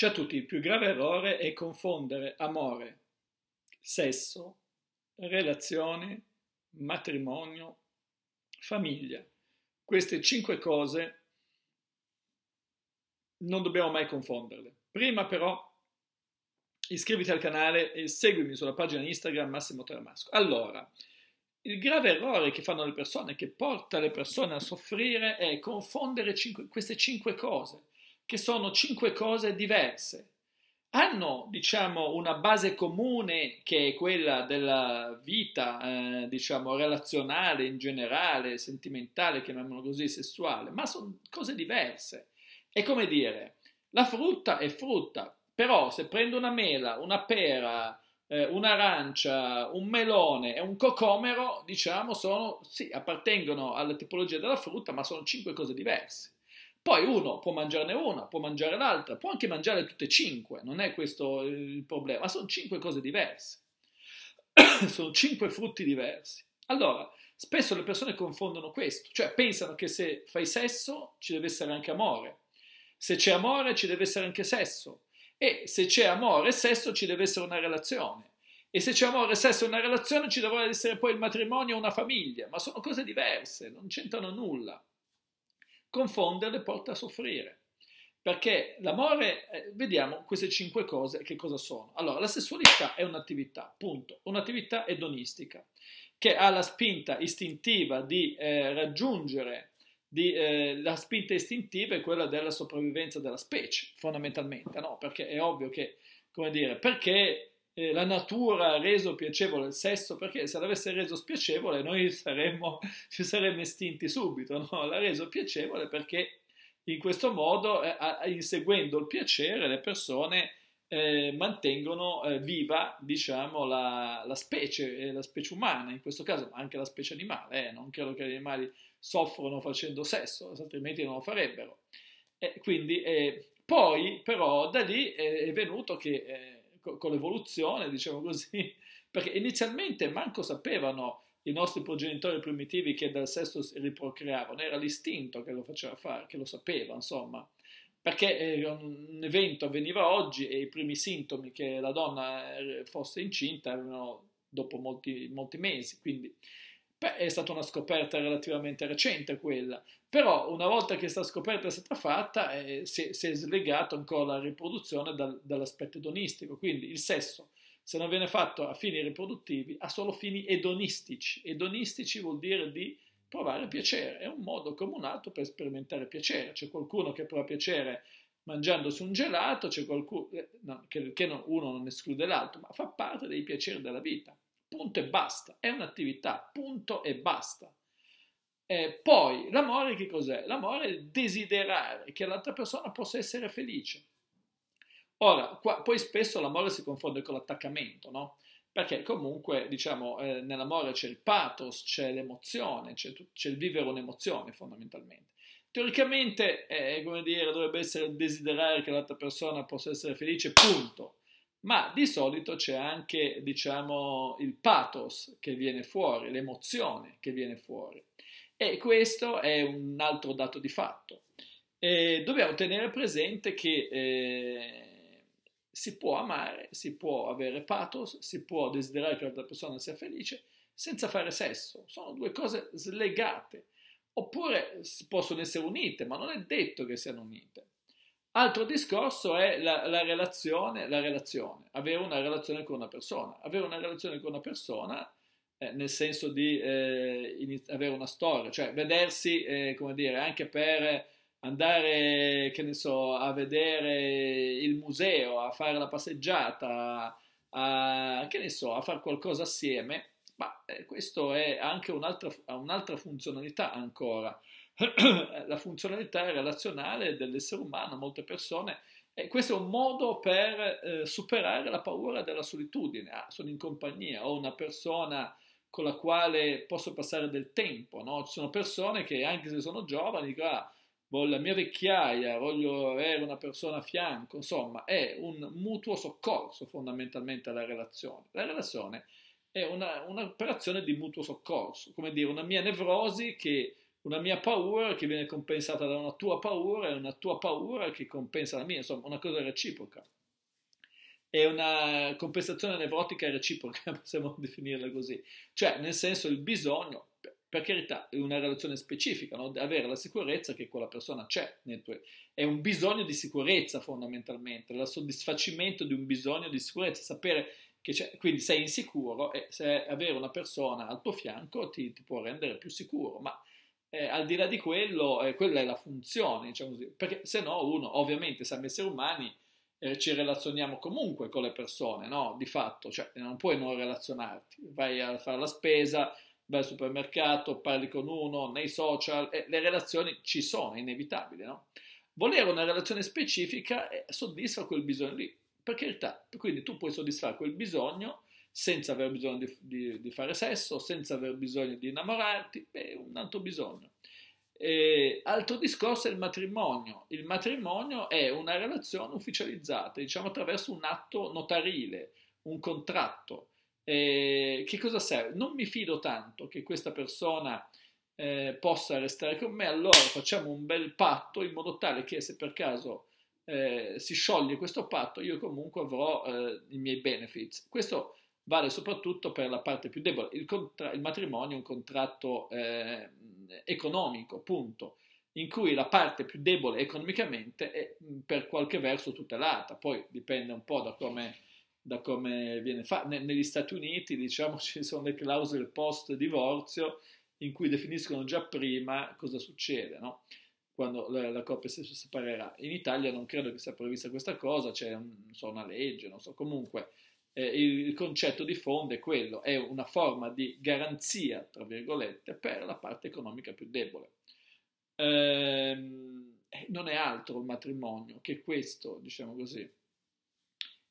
Ciao a tutti il più grave errore è confondere amore, sesso, relazione, matrimonio, famiglia. Queste cinque cose non dobbiamo mai confonderle. Prima però iscriviti al canale e seguimi sulla pagina Instagram Massimo Tramasco. Allora, il grave errore che fanno le persone, che porta le persone a soffrire, è confondere cinque, queste cinque cose che sono cinque cose diverse. Hanno, diciamo, una base comune che è quella della vita, eh, diciamo, relazionale in generale, sentimentale, chiamiamolo così, sessuale, ma sono cose diverse. È come dire, la frutta è frutta, però se prendo una mela, una pera, eh, un'arancia, un melone e un cocomero, diciamo, sono, sì, appartengono alla tipologia della frutta, ma sono cinque cose diverse. Poi uno può mangiarne una, può mangiare l'altra, può anche mangiare tutte e cinque, non è questo il problema, sono cinque cose diverse, sono cinque frutti diversi. Allora, spesso le persone confondono questo, cioè pensano che se fai sesso ci deve essere anche amore, se c'è amore ci deve essere anche sesso, e se c'è amore e sesso ci deve essere una relazione, e se c'è amore e sesso e una relazione ci dovrà essere poi il matrimonio o una famiglia, ma sono cose diverse, non c'entrano nulla. Confonderle porta a soffrire. Perché l'amore, eh, vediamo queste cinque cose che cosa sono. Allora, la sessualità è un'attività, punto, un'attività edonistica che ha la spinta istintiva di eh, raggiungere, di, eh, la spinta istintiva è quella della sopravvivenza della specie, fondamentalmente, no? Perché è ovvio che, come dire, perché eh, la natura ha reso piacevole il sesso, perché se l'avesse reso spiacevole noi saremmo, ci saremmo estinti subito, no? L'ha reso piacevole perché in questo modo, eh, inseguendo il piacere, le persone eh, mantengono eh, viva, diciamo, la, la, specie, eh, la specie umana, in questo caso, ma anche la specie animale, eh, non credo che gli animali soffrono facendo sesso, altrimenti non lo farebbero. Eh, quindi, eh, poi però da lì è, è venuto che con l'evoluzione, diciamo così, perché inizialmente manco sapevano i nostri progenitori primitivi che dal sesso si riprocreavano, era l'istinto che lo faceva fare, che lo sapeva, insomma, perché un evento avveniva oggi e i primi sintomi che la donna eh, fosse incinta erano dopo molti, molti mesi, quindi Beh, è stata una scoperta relativamente recente quella, però una volta che questa scoperta è stata fatta eh, si, è, si è slegata ancora la riproduzione dal, dall'aspetto edonistico, quindi il sesso se non viene fatto a fini riproduttivi ha solo fini edonistici, edonistici vuol dire di provare piacere, è un modo come un altro per sperimentare piacere, c'è qualcuno che prova piacere mangiandosi un gelato, c'è qualcuno eh, no, che, che non, uno non esclude l'altro, ma fa parte dei piaceri della vita punto e basta, è un'attività, punto e basta. Eh, poi l'amore che cos'è? L'amore è desiderare che l'altra persona possa essere felice. Ora, qua, poi spesso l'amore si confonde con l'attaccamento, no? Perché comunque, diciamo, eh, nell'amore c'è il pathos, c'è l'emozione, c'è, c'è il vivere un'emozione fondamentalmente. Teoricamente, eh, come dire, dovrebbe essere il desiderare che l'altra persona possa essere felice, punto ma di solito c'è anche, diciamo, il pathos che viene fuori, l'emozione che viene fuori. E questo è un altro dato di fatto. E dobbiamo tenere presente che eh, si può amare, si può avere pathos, si può desiderare che l'altra persona sia felice senza fare sesso. Sono due cose slegate. Oppure possono essere unite, ma non è detto che siano unite. Altro discorso è la, la, relazione, la relazione, avere una relazione con una persona. Avere una relazione con una persona eh, nel senso di eh, iniz- avere una storia, cioè vedersi, eh, come dire, anche per andare, che ne so, a vedere il museo, a fare la passeggiata, a, che ne so, a fare qualcosa assieme, ma eh, questo è anche un'altra, un'altra funzionalità ancora la funzionalità relazionale dell'essere umano, molte persone. E questo è un modo per eh, superare la paura della solitudine. Ah, sono in compagnia, ho una persona con la quale posso passare del tempo. No? Ci sono persone che, anche se sono giovani, dicono: ah, voglio la mia vecchiaia, voglio avere una persona a fianco. Insomma, è un mutuo soccorso fondamentalmente la relazione. La relazione è una, un'operazione di mutuo soccorso, come dire, una mia nevrosi che una mia paura che viene compensata da una tua paura e una tua paura che compensa la mia, insomma, una cosa reciproca. È una compensazione nevrotica reciproca, possiamo definirla così. Cioè, nel senso, il bisogno, per carità, è una relazione specifica, no? avere la sicurezza che quella persona c'è. Nel Tuo... È un bisogno di sicurezza fondamentalmente, il soddisfacimento di un bisogno di sicurezza, sapere che c'è, quindi sei insicuro e se avere una persona al tuo fianco ti, ti può rendere più sicuro, ma eh, al di là di quello, eh, quella è la funzione, diciamo così, perché se no uno, ovviamente, siamo esseri umani, eh, ci relazioniamo comunque con le persone, no? Di fatto, cioè non puoi non relazionarti, vai a fare la spesa, vai al supermercato, parli con uno, nei social, eh, le relazioni ci sono, è inevitabile, no? Volere una relazione specifica eh, soddisfa quel bisogno lì, per carità, quindi tu puoi soddisfare quel bisogno senza aver bisogno di, di, di fare sesso, senza aver bisogno di innamorarti, beh, un altro bisogno. E altro discorso è il matrimonio. Il matrimonio è una relazione ufficializzata, diciamo attraverso un atto notarile, un contratto. E che cosa serve? Non mi fido tanto che questa persona eh, possa restare con me, allora facciamo un bel patto in modo tale che se per caso eh, si scioglie questo patto io comunque avrò eh, i miei benefits. Questo vale soprattutto per la parte più debole. Il, contra- il matrimonio è un contratto eh, economico, punto, in cui la parte più debole economicamente è per qualche verso tutelata, poi dipende un po' da come, da come viene fatto. negli Stati Uniti, diciamo, ci sono le clausole post divorzio in cui definiscono già prima cosa succede, no? quando la, la coppia si separerà. In Italia non credo che sia prevista questa cosa, c'è un, so, una legge, non so, comunque eh, il concetto di fondo è quello, è una forma di garanzia, tra virgolette, per la parte economica più debole. Ehm, eh, non è altro il matrimonio che questo, diciamo così.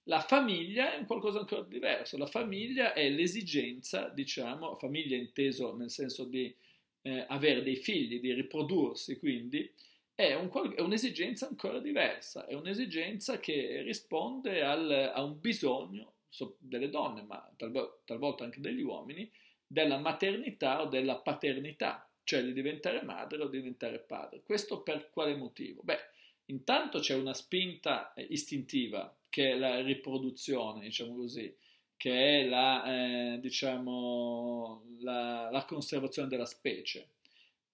La famiglia è un qualcosa ancora diverso, la famiglia è l'esigenza, diciamo, famiglia inteso nel senso di eh, avere dei figli, di riprodursi, quindi è, un, è, un'esigenza ancora diversa, è un'esigenza che risponde al, a un bisogno delle donne, ma talvolta anche degli uomini, della maternità o della paternità, cioè di diventare madre o diventare padre. Questo per quale motivo? Beh, intanto c'è una spinta eh, istintiva che è la riproduzione, diciamo così, che è la, eh, diciamo, la, la conservazione della specie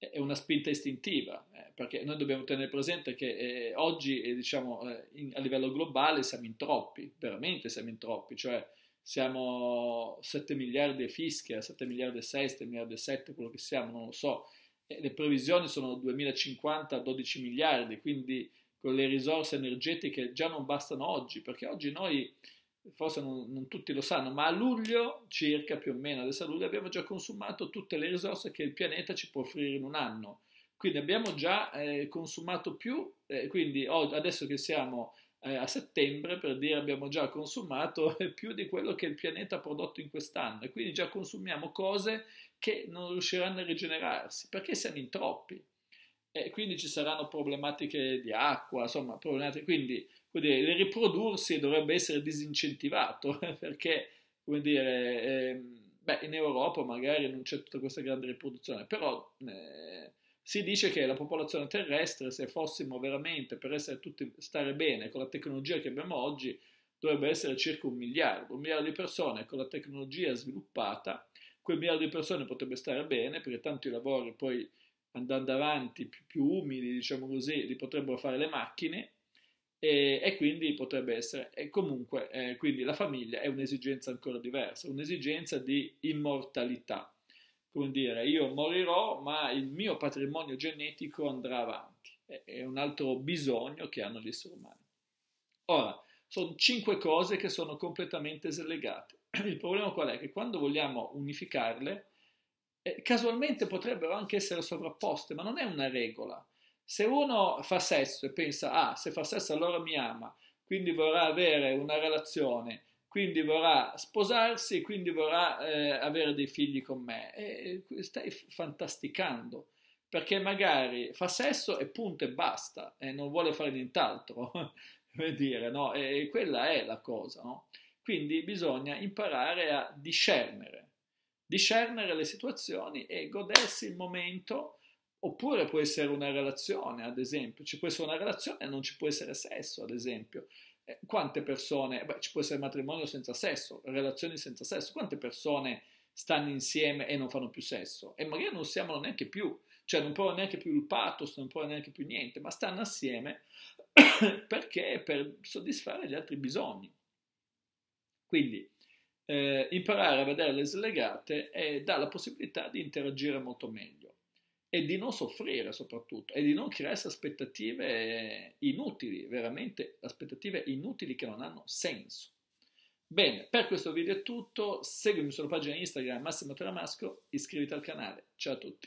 è una spinta istintiva, eh, perché noi dobbiamo tenere presente che eh, oggi, eh, diciamo, eh, in, a livello globale siamo in troppi, veramente siamo in troppi, cioè siamo 7 miliardi e fischia, 7 miliardi e 6, 7 miliardi e 7, quello che siamo, non lo so. E le previsioni sono 2050 12 miliardi, quindi con le risorse energetiche già non bastano oggi, perché oggi noi forse non, non, tutti lo sanno, ma a luglio circa più o meno, adesso a luglio abbiamo già consumato tutte le risorse che il pianeta ci può offrire in un anno. Quindi abbiamo già eh, consumato più, eh, quindi oh, adesso che siamo eh, a settembre, per dire abbiamo già consumato più di quello che il pianeta ha prodotto in quest'anno e quindi già consumiamo cose che non riusciranno a rigenerarsi perché siamo in troppi e quindi ci saranno problematiche di acqua, insomma, problematiche, quindi dire, riprodursi dovrebbe essere disincentivato perché, come dire, eh, beh, in Europa magari non c'è tutta questa grande riproduzione, però eh, si dice che la popolazione terrestre, se fossimo veramente per essere tutti, stare bene con la tecnologia che abbiamo oggi, dovrebbe essere circa un miliardo, un miliardo di persone con la tecnologia sviluppata, quel miliardo di persone potrebbe stare bene perché tanti lavori poi andando avanti più, più umili, diciamo così, li potrebbero fare le macchine e, e quindi potrebbe essere, e comunque, eh, quindi la famiglia è un'esigenza ancora diversa, un'esigenza di immortalità. Come dire, io morirò, ma il mio patrimonio genetico andrà avanti. È un altro bisogno che hanno gli esseri umani. Ora, sono cinque cose che sono completamente slegate. Il problema qual è? Che quando vogliamo unificarle, eh, casualmente potrebbero anche essere sovrapposte, ma non è una regola. Se uno fa sesso e pensa, ah, se fa sesso allora mi ama, quindi vorrà avere una relazione, quindi vorrà sposarsi, quindi vorrà eh, avere dei figli con me, e, stai fantasticando perché magari fa sesso e punto e basta, e non vuole fare nient'altro, dire, no? E quella è la cosa, no? Quindi bisogna imparare a discernere discernere le situazioni e godersi il momento, oppure può essere una relazione, ad esempio, ci può essere una relazione e non ci può essere sesso, ad esempio. Eh, quante persone, beh, ci può essere matrimonio senza sesso, relazioni senza sesso, quante persone stanno insieme e non fanno più sesso e magari non si amano neanche più, cioè non provano neanche più il pathos, non provano neanche più niente, ma stanno assieme perché per soddisfare gli altri bisogni. Quindi eh, imparare a vedere le slegate eh, dà la possibilità di interagire molto meglio e di non soffrire soprattutto e di non creare aspettative inutili, veramente aspettative inutili che non hanno senso. Bene, per questo video è tutto, seguimi sulla pagina Instagram Massimo Teramasco, iscriviti al canale, ciao a tutti.